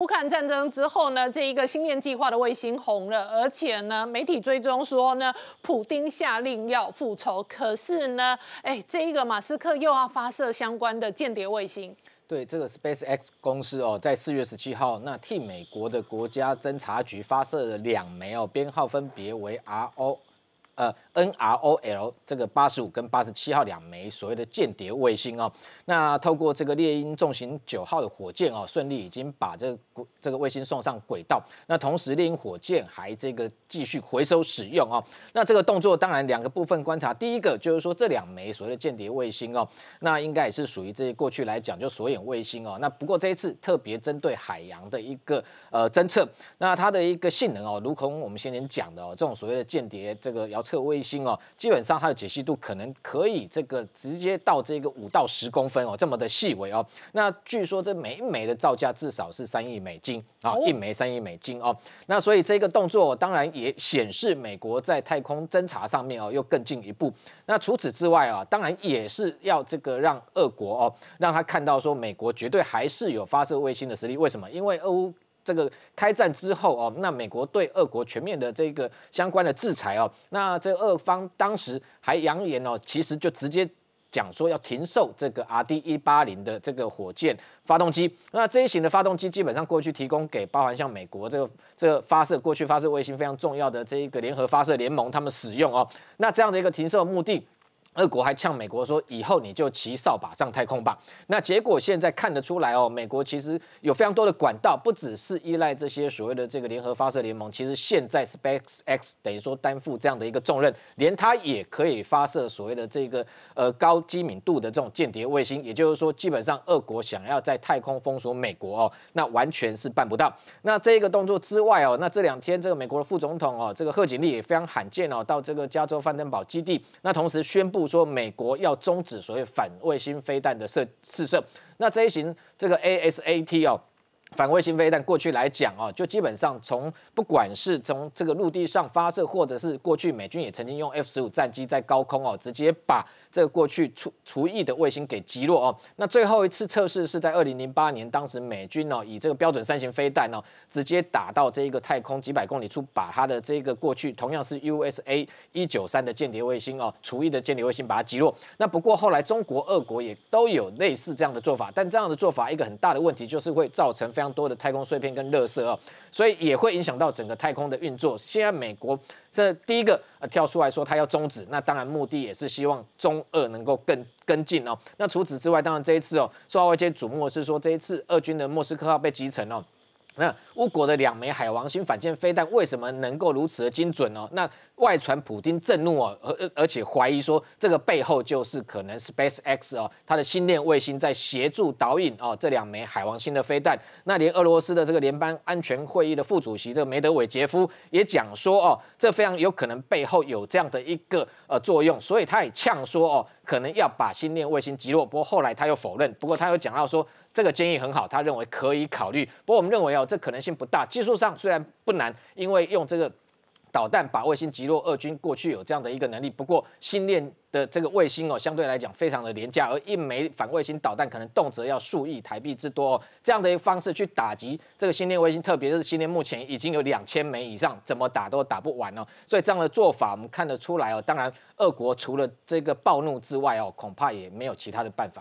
乌克兰战争之后呢，这一个星链计划的卫星红了，而且呢，媒体追踪说呢，普丁下令要复仇，可是呢，哎，这一个马斯克又要发射相关的间谍卫星。对，这个 Space X 公司哦，在四月十七号，那替美国的国家侦察局发射了两枚哦，编号分别为 RO。呃，N R O L 这个八十五跟八十七号两枚所谓的间谍卫星哦。那透过这个猎鹰重型九号的火箭哦，顺利已经把这个这个卫星送上轨道。那同时猎鹰火箭还这个继续回收使用哦。那这个动作当然两个部分观察，第一个就是说这两枚所谓的间谍卫星哦，那应该也是属于这过去来讲就锁眼卫星哦。那不过这一次特别针对海洋的一个呃侦测，那它的一个性能哦，如同我们先前讲的哦，这种所谓的间谍这个遥。测卫星哦，基本上它的解析度可能可以这个直接到这个五到十公分哦，这么的细微哦。那据说这每一枚的造价至少是三亿美金啊，一枚三亿美金哦。那所以这个动作当然也显示美国在太空侦察上面哦又更进一步。那除此之外啊，当然也是要这个让俄国哦让他看到说美国绝对还是有发射卫星的实力。为什么？因为欧。这个开战之后哦，那美国对俄国全面的这个相关的制裁哦，那这俄方当时还扬言哦，其实就直接讲说要停售这个 RD 一八零的这个火箭发动机。那这一型的发动机基本上过去提供给，包含像美国这个这个发射过去发射卫星非常重要的这一个联合发射联盟他们使用哦，那这样的一个停售目的。俄国还呛美国说：“以后你就骑扫把上太空吧。”那结果现在看得出来哦，美国其实有非常多的管道，不只是依赖这些所谓的这个联合发射联盟。其实现在 SpaceX 等于说担负这样的一个重任，连它也可以发射所谓的这个呃高机敏度的这种间谍卫星。也就是说，基本上俄国想要在太空封锁美国哦，那完全是办不到。那这个动作之外哦，那这两天这个美国的副总统哦，这个贺锦丽也非常罕见哦，到这个加州范登堡基地，那同时宣布。说美国要终止所谓反卫星飞弹的射试射，那这一型这个 ASAT 哦。反卫星飞弹过去来讲啊，就基本上从不管是从这个陆地上发射，或者是过去美军也曾经用 F 十五战机在高空哦，直接把这个过去除除役的卫星给击落哦。那最后一次测试是在二零零八年，当时美军呢以这个标准三型飞弹呢，直接打到这一个太空几百公里处，把它的这个过去同样是 USA 一九三的间谍卫星哦，除役的间谍卫星把它击落。那不过后来中国、俄国也都有类似这样的做法，但这样的做法一个很大的问题就是会造成非常。多的太空碎片跟垃圾哦，所以也会影响到整个太空的运作。现在美国这第一个跳出来说，他要终止，那当然目的也是希望中俄能够更跟进哦。那除此之外，当然这一次哦，受到外界瞩目的是说，这一次俄军的莫斯科号被击沉哦。那乌国的两枚海王星反舰飞弹为什么能够如此的精准哦？那外传普京震怒哦，而而且怀疑说这个背后就是可能 SpaceX 哦，它的星链卫星在协助导引哦这两枚海王星的飞弹。那连俄罗斯的这个联邦安全会议的副主席这个梅德韦杰夫也讲说哦，这非常有可能背后有这样的一个呃作用，所以他也呛说哦。可能要把星链卫星击落，不过后来他又否认。不过他又讲到说，这个建议很好，他认为可以考虑。不过我们认为哦，这可能性不大，技术上虽然不难，因为用这个。导弹把卫星，击落，俄军过去有这样的一个能力，不过新链的这个卫星哦，相对来讲非常的廉价，而一枚反卫星导弹可能动辄要数亿台币之多哦，这样的一个方式去打击这个新链卫星，特别是新链目前已经有两千枚以上，怎么打都打不完哦。所以这样的做法我们看得出来哦，当然俄国除了这个暴怒之外哦，恐怕也没有其他的办法。